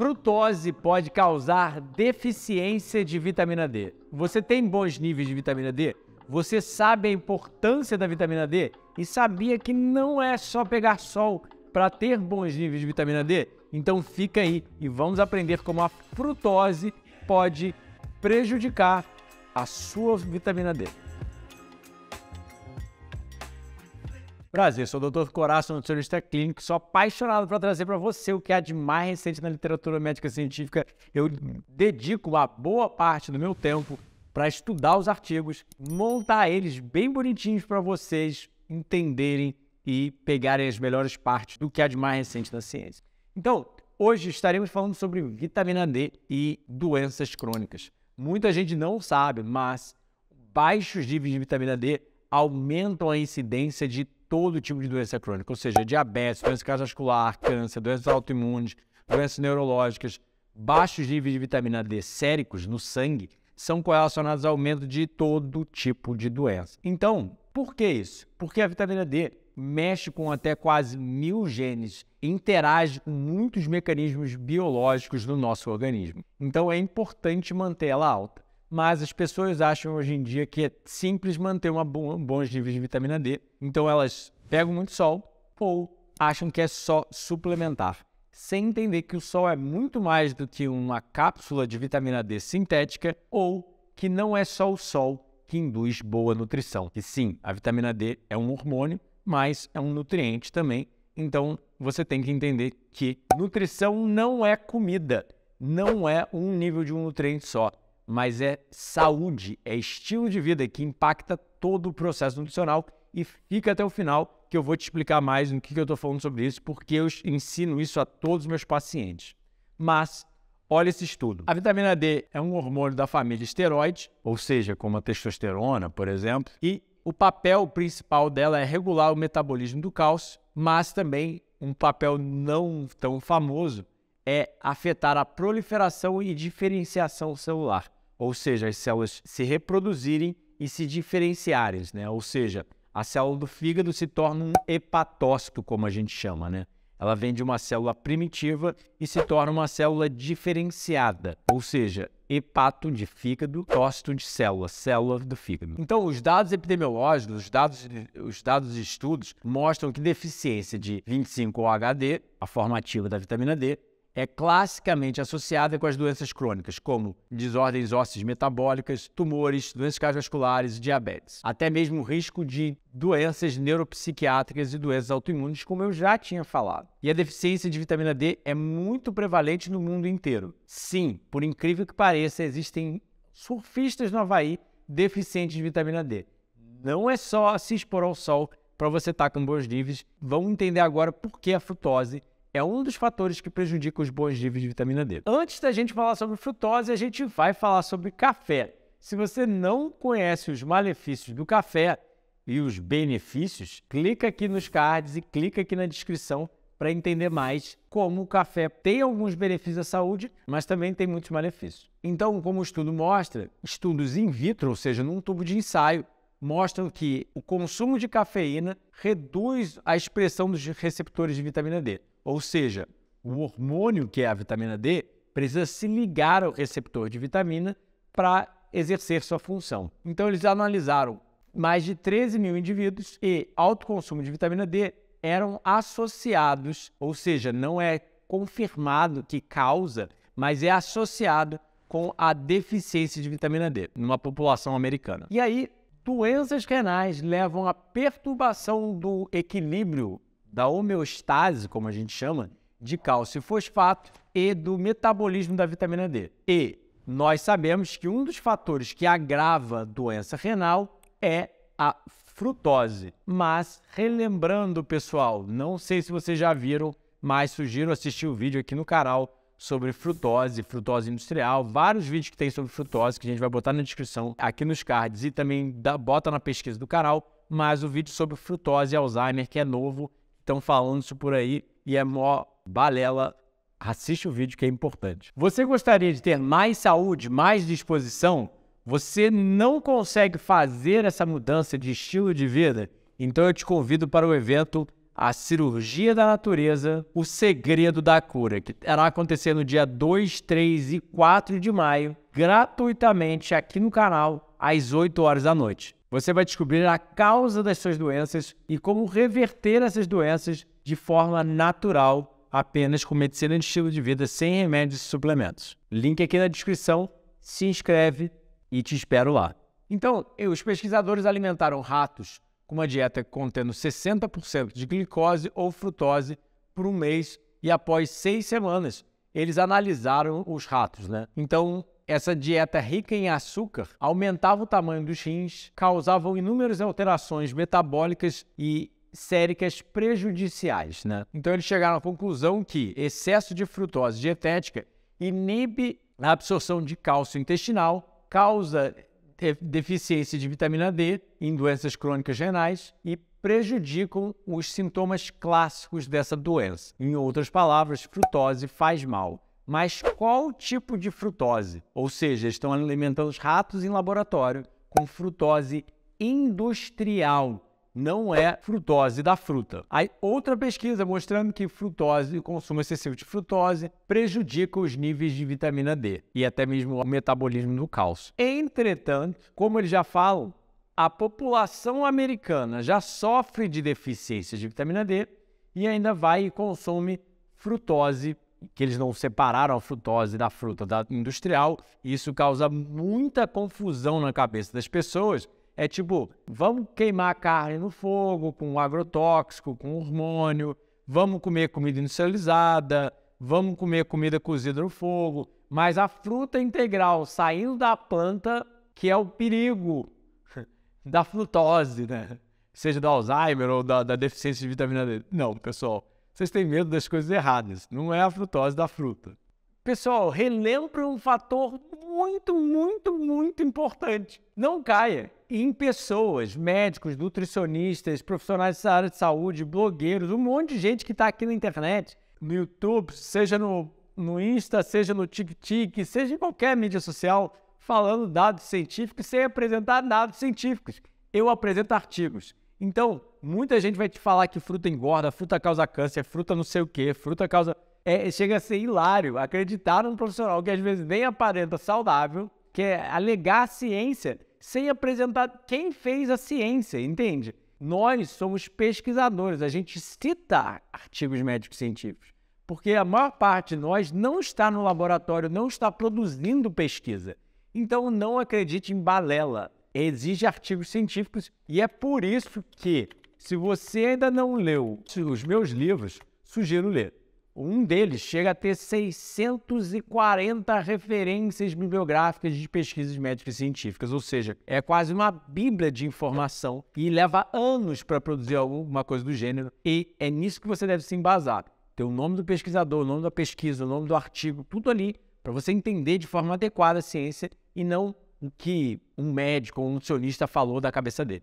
frutose pode causar deficiência de vitamina D. Você tem bons níveis de vitamina D? Você sabe a importância da vitamina D? E sabia que não é só pegar sol para ter bons níveis de vitamina D? Então fica aí e vamos aprender como a frutose pode prejudicar a sua vitamina D. Prazer, sou o Dr. Coraço, nutricionista clínico, sou apaixonado para trazer para você o que há de mais recente na literatura médica científica. Eu dedico a boa parte do meu tempo para estudar os artigos, montar eles bem bonitinhos para vocês entenderem e pegarem as melhores partes do que há de mais recente na ciência. Então, hoje estaremos falando sobre vitamina D e doenças crônicas. Muita gente não sabe, mas baixos níveis de vitamina D aumentam a incidência de todo tipo de doença crônica, ou seja, diabetes, doença cardiovascular, câncer, doenças autoimunes, doenças neurológicas, baixos níveis de vitamina D séricos no sangue são correlacionados ao aumento de todo tipo de doença. Então, por que isso? Porque a vitamina D mexe com até quase mil genes, interage com muitos mecanismos biológicos no nosso organismo. Então é importante manter ela alta mas as pessoas acham hoje em dia que é simples manter uma boa bons níveis de vitamina D, então elas pegam muito sol ou acham que é só suplementar, sem entender que o sol é muito mais do que uma cápsula de vitamina D sintética ou que não é só o sol que induz boa nutrição. E sim, a vitamina D é um hormônio, mas é um nutriente também. Então, você tem que entender que nutrição não é comida, não é um nível de um nutriente só mas é saúde, é estilo de vida que impacta todo o processo nutricional. E fica até o final que eu vou te explicar mais no que, que eu estou falando sobre isso, porque eu ensino isso a todos os meus pacientes. Mas Olha esse estudo. A vitamina D é um hormônio da família esteroide, ou seja, como a testosterona, por exemplo, e o papel principal dela é regular o metabolismo do cálcio, mas também um papel não tão famoso é afetar a proliferação e diferenciação celular ou seja, as células se reproduzirem e se diferenciarem, né? Ou seja, a célula do fígado se torna um hepatócito, como a gente chama, né? Ela vem de uma célula primitiva e se torna uma célula diferenciada, ou seja, hepato de fígado, tócito de célula, célula do fígado. Então, os dados epidemiológicos, os dados, os dados de estudos mostram que deficiência de 25-OHD, a formativa da vitamina D, é classicamente associada com as doenças crônicas, como desordens ósseas metabólicas, tumores, doenças cardiovasculares e diabetes. Até mesmo o risco de doenças neuropsiquiátricas e doenças autoimunes, como eu já tinha falado. E a deficiência de vitamina D é muito prevalente no mundo inteiro. Sim, por incrível que pareça, existem surfistas no Havaí deficientes de vitamina D. Não é só se expor ao sol para você estar tá com bons níveis. Vamos entender agora por que a frutose é um dos fatores que prejudica os bons níveis de vitamina D. Antes da gente falar sobre frutose, a gente vai falar sobre café. Se você não conhece os malefícios do café e os benefícios, clica aqui nos cards e clica aqui na descrição para entender mais como o café tem alguns benefícios à saúde, mas também tem muitos malefícios. Então, como o estudo mostra, estudos in vitro, ou seja, num tubo de ensaio, mostram que o consumo de cafeína reduz a expressão dos receptores de vitamina D. Ou seja, o hormônio que é a vitamina D precisa se ligar ao receptor de vitamina para exercer sua função. Então, eles analisaram mais de 13 mil indivíduos e alto consumo de vitamina D eram associados, ou seja, não é confirmado que causa, mas é associado com a deficiência de vitamina D numa população americana. E aí, doenças renais levam à perturbação do equilíbrio da homeostase, como a gente chama, de cálcio e fosfato e do metabolismo da vitamina D. E nós sabemos que um dos fatores que agrava a doença renal é a frutose. Mas, relembrando, pessoal, não sei se vocês já viram, mas sugiro assistir o vídeo aqui no canal sobre frutose, frutose industrial, vários vídeos que tem sobre frutose que a gente vai botar na descrição aqui nos cards e também bota na pesquisa do canal, mas o vídeo sobre frutose e Alzheimer que é novo estão falando isso por aí e é mó balela. Assiste o vídeo que é importante. Você gostaria de ter mais saúde, mais disposição? Você não consegue fazer essa mudança de estilo de vida? Então eu te convido para o evento A Cirurgia da Natureza, o Segredo da Cura, que irá acontecer no dia 2, 3 e 4 de maio, gratuitamente aqui no canal, às 8 horas da noite. Você vai descobrir a causa das suas doenças e como reverter essas doenças de forma natural, apenas com medicina de estilo de vida, sem remédios e suplementos. Link aqui na descrição, se inscreve e te espero lá. Então, os pesquisadores alimentaram ratos com uma dieta contendo 60% de glicose ou frutose por um mês e após seis semanas eles analisaram os ratos, né? Então, essa dieta rica em açúcar aumentava o tamanho dos rins, causava inúmeras alterações metabólicas e séricas prejudiciais, né? Então eles chegaram à conclusão que excesso de frutose dietética inibe a absorção de cálcio intestinal, causa deficiência de vitamina D em doenças crônicas renais e prejudicam os sintomas clássicos dessa doença. Em outras palavras, frutose faz mal mas qual tipo de frutose? Ou seja, eles estão alimentando os ratos em laboratório com frutose industrial, não é frutose da fruta. Aí outra pesquisa mostrando que frutose, o consumo excessivo de frutose, prejudica os níveis de vitamina D e até mesmo o metabolismo do cálcio. Entretanto, como eles já falam, a população americana já sofre de deficiências de vitamina D e ainda vai e consome frutose que eles não separaram a frutose da fruta da industrial, e isso causa muita confusão na cabeça das pessoas. É tipo, vamos queimar a carne no fogo com agrotóxico, com hormônio, vamos comer comida industrializada, vamos comer comida cozida no fogo, mas a fruta integral saindo da planta, que é o perigo da frutose, né? Seja do Alzheimer ou da, da deficiência de vitamina D. Não, pessoal, vocês têm medo das coisas erradas. Não é a frutose da fruta. Pessoal, relembro um fator muito, muito, muito importante. Não caia em pessoas, médicos, nutricionistas, profissionais da área de saúde, blogueiros, um monte de gente que está aqui na internet, no YouTube, seja no, no Insta, seja no TikTok, seja em qualquer mídia social, falando dados científicos sem apresentar dados científicos. Eu apresento artigos. Então, muita gente vai te falar que fruta engorda, fruta causa câncer, fruta não sei o quê, fruta causa. É, chega a ser hilário acreditar num profissional que às vezes nem aparenta saudável, que é alegar a ciência sem apresentar quem fez a ciência, entende? Nós somos pesquisadores, a gente cita artigos médicos científicos, porque a maior parte de nós não está no laboratório, não está produzindo pesquisa. Então não acredite em balela exige artigos científicos e é por isso que, se você ainda não leu os meus livros, sugiro ler. Um deles chega a ter 640 referências bibliográficas de pesquisas médicas e científicas, ou seja, é quase uma bíblia de informação e leva anos para produzir alguma coisa do gênero, e é nisso que você deve se embasar. Ter o nome do pesquisador, o nome da pesquisa, o nome do artigo, tudo ali, para você entender de forma adequada a ciência e não o que um médico ou um nutricionista falou da cabeça dele.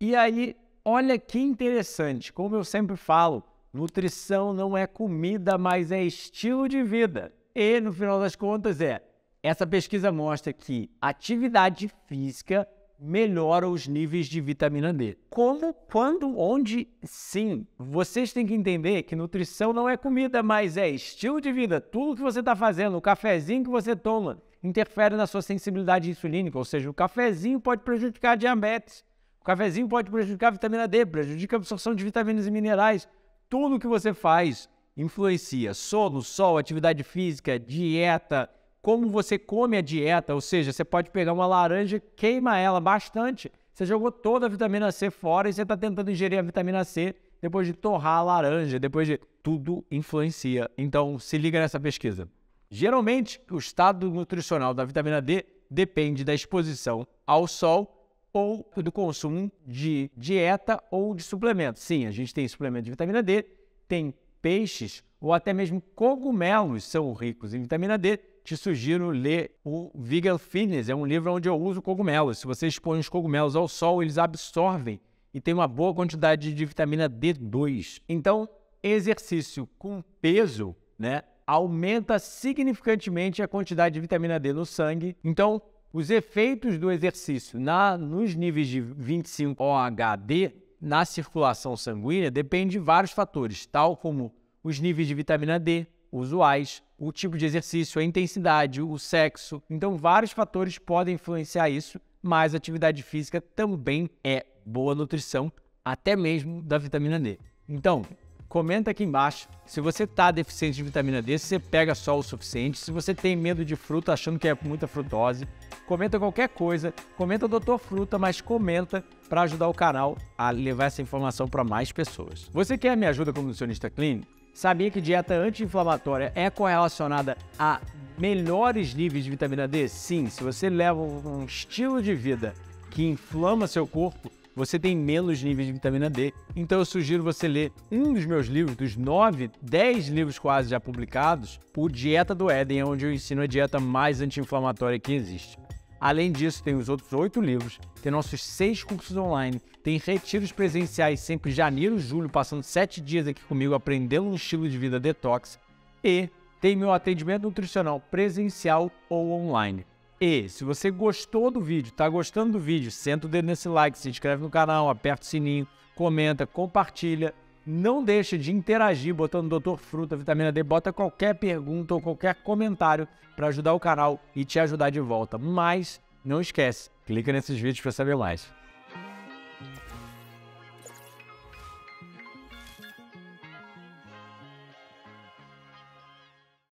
E aí, olha que interessante, como eu sempre falo, nutrição não é comida, mas é estilo de vida. E no final das contas é, essa pesquisa mostra que atividade física melhora os níveis de vitamina D. Como, quando, onde, sim. Vocês têm que entender que nutrição não é comida, mas é estilo de vida. Tudo que você está fazendo, o cafezinho que você toma, interfere na sua sensibilidade insulínica, ou seja, o cafezinho pode prejudicar a diabetes, o cafezinho pode prejudicar a vitamina D, prejudica a absorção de vitaminas e minerais. Tudo que você faz influencia sono, sol, atividade física, dieta, como você come a dieta, ou seja, você pode pegar uma laranja, queima ela bastante, você jogou toda a vitamina C fora e você está tentando ingerir a vitamina C depois de torrar a laranja, depois de tudo influencia. Então se liga nessa pesquisa. Geralmente, o estado nutricional da vitamina D depende da exposição ao sol ou do consumo de dieta ou de suplementos. Sim, a gente tem suplemento de vitamina D, tem peixes ou até mesmo cogumelos são ricos em vitamina D. Te sugiro ler o Vegan Fitness, é um livro onde eu uso cogumelos. Se você expõe os cogumelos ao sol, eles absorvem e tem uma boa quantidade de vitamina D2. Então, exercício com peso, né, aumenta significantemente a quantidade de vitamina D no sangue. Então, os efeitos do exercício na, nos níveis de 25OHD na circulação sanguínea depende de vários fatores, tal como os níveis de vitamina D usuais, o tipo de exercício, a intensidade, o sexo. Então, vários fatores podem influenciar isso, mas atividade física também é boa nutrição, até mesmo da vitamina D. Então, Comenta aqui embaixo. Se você tá deficiente de vitamina D, se você pega sol o suficiente, se você tem medo de fruta achando que é muita frutose, comenta qualquer coisa, comenta Doutor Fruta, mas comenta para ajudar o canal a levar essa informação para mais pessoas. Você quer me ajuda como nutricionista clínico? Sabia que dieta anti-inflamatória é correlacionada a melhores níveis de vitamina D? Sim, se você leva um estilo de vida que inflama seu corpo, você tem menos níveis de vitamina D. Então eu sugiro você ler um dos meus livros, dos 9, 10 livros quase já publicados, o Dieta do Éden, é onde eu ensino a dieta mais anti-inflamatória que existe. Além disso, tem os outros oito livros, tem nossos seis cursos online, tem retiros presenciais sempre em janeiro, julho, passando sete dias aqui comigo aprendendo um estilo de vida detox e tem meu atendimento nutricional presencial ou online. E se você gostou do vídeo, tá gostando do vídeo, senta o dedo nesse like, se inscreve no canal, aperta o sininho, comenta, compartilha. Não deixe de interagir botando Dr. Fruta, Vitamina D, bota qualquer pergunta ou qualquer comentário para ajudar o canal e te ajudar de volta. Mas não esquece, clica nesses vídeos para saber mais.